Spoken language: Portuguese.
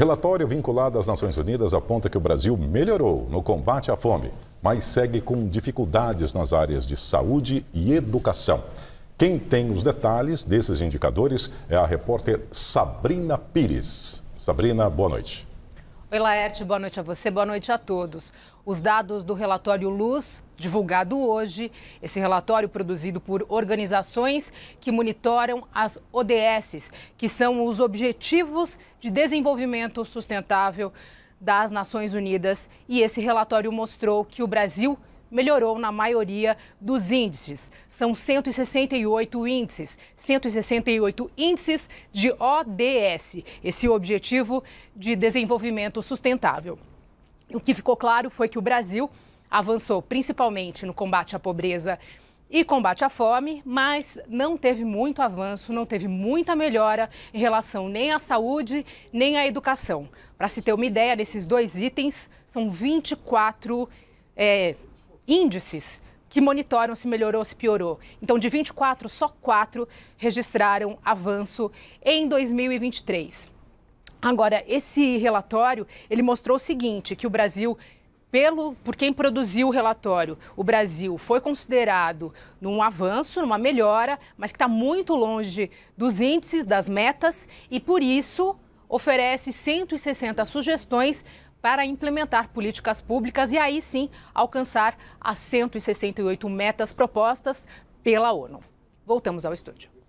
Relatório vinculado às Nações Unidas aponta que o Brasil melhorou no combate à fome, mas segue com dificuldades nas áreas de saúde e educação. Quem tem os detalhes desses indicadores é a repórter Sabrina Pires. Sabrina, boa noite. Oi, Laerte, boa noite a você, boa noite a todos. Os dados do relatório Luz, divulgado hoje, esse relatório produzido por organizações que monitoram as ODSs, que são os Objetivos de Desenvolvimento Sustentável das Nações Unidas, e esse relatório mostrou que o Brasil melhorou na maioria dos índices. São 168 índices, 168 índices de ODS, esse é objetivo de desenvolvimento sustentável. O que ficou claro foi que o Brasil avançou principalmente no combate à pobreza e combate à fome, mas não teve muito avanço, não teve muita melhora em relação nem à saúde, nem à educação. Para se ter uma ideia, desses dois itens, são 24 é, índices que monitoram se melhorou ou se piorou. Então, de 24, só 4 registraram avanço em 2023. Agora, esse relatório, ele mostrou o seguinte, que o Brasil pelo por quem produziu o relatório, o Brasil foi considerado num avanço, numa melhora, mas que está muito longe dos índices, das metas, e por isso oferece 160 sugestões para implementar políticas públicas e aí sim alcançar as 168 metas propostas pela ONU. Voltamos ao estúdio.